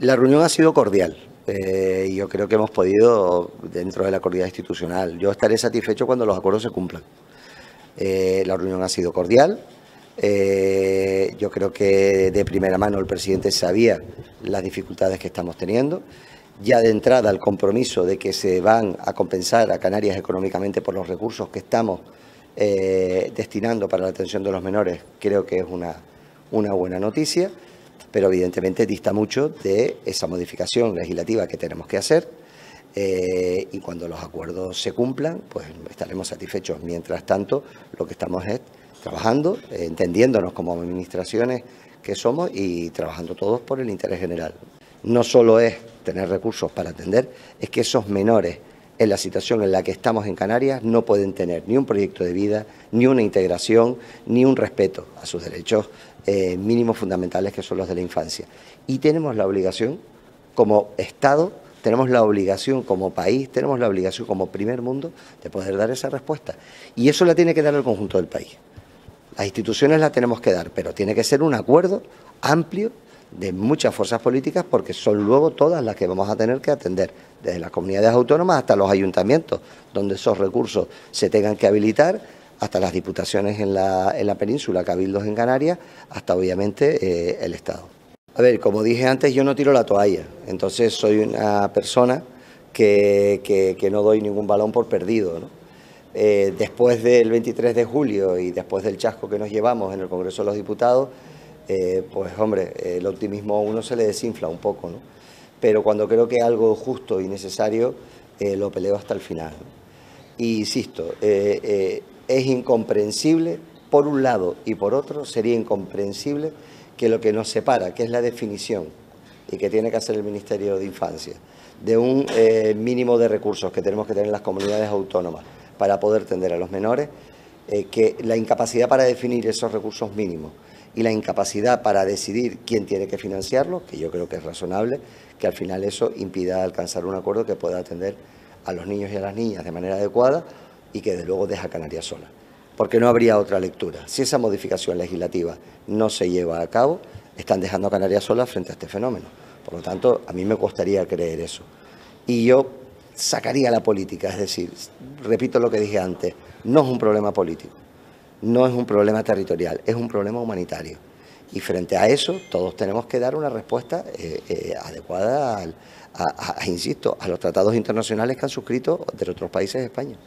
La reunión ha sido cordial. Eh, yo creo que hemos podido, dentro de la cordialidad institucional, yo estaré satisfecho cuando los acuerdos se cumplan. Eh, la reunión ha sido cordial. Eh, yo creo que de primera mano el presidente sabía las dificultades que estamos teniendo. Ya de entrada el compromiso de que se van a compensar a Canarias económicamente por los recursos que estamos destinando para la atención de los menores, creo que es una, una buena noticia pero evidentemente dista mucho de esa modificación legislativa que tenemos que hacer. Eh, y cuando los acuerdos se cumplan, pues estaremos satisfechos. Mientras tanto, lo que estamos es trabajando, eh, entendiéndonos como administraciones que somos y trabajando todos por el interés general. No solo es tener recursos para atender, es que esos menores en la situación en la que estamos en Canarias no pueden tener ni un proyecto de vida, ni una integración, ni un respeto a sus derechos eh, mínimos fundamentales que son los de la infancia. Y tenemos la obligación, como Estado, tenemos la obligación como país, tenemos la obligación como primer mundo de poder dar esa respuesta. Y eso la tiene que dar el conjunto del país. Las instituciones la tenemos que dar, pero tiene que ser un acuerdo amplio de muchas fuerzas políticas porque son luego todas las que vamos a tener que atender, desde las comunidades autónomas hasta los ayuntamientos, donde esos recursos se tengan que habilitar hasta las diputaciones en la, península, cabildos en Canarias, hasta obviamente eh, el Estado. A ver, como dije antes, yo no tiro la toalla, entonces soy una persona que, no doy ningún balón por perdido. Eh, después del 23 de julio y después del chasco que nos llevamos en el Congreso de los Diputados, eh, pues hombre, el optimismo a uno se le desinfla un poco, ¿no? pero cuando creo que es algo justo y necesario, lo peleo hasta el final. Y insisto, es incomprensible por un lado y por otro sería incomprensible que lo que nos separa, que es la definición y que tiene que hacer el Ministerio de Infancia, de un eh, mínimo de recursos que tenemos que tener en las comunidades autónomas para poder atender a los menores, eh, que la incapacidad para definir esos recursos mínimos y la incapacidad para decidir quién tiene que financiarlo, que yo creo que es razonable, que al final eso impida alcanzar un acuerdo que pueda atender a los niños y a las niñas de manera adecuada y que desde luego deja a Canarias sola, porque no habría otra lectura. Si esa modificación legislativa no se lleva a cabo, están dejando a Canarias sola frente a este fenómeno. Por lo tanto, a mí me costaría creer eso. Y yo sacaría la política, es decir, repito lo que dije antes, no es un problema político, no es un problema territorial, es un problema humanitario. Y frente a eso, todos tenemos que dar una respuesta eh, eh, adecuada, insisto, a los tratados internacionales que han suscrito de otros países de España.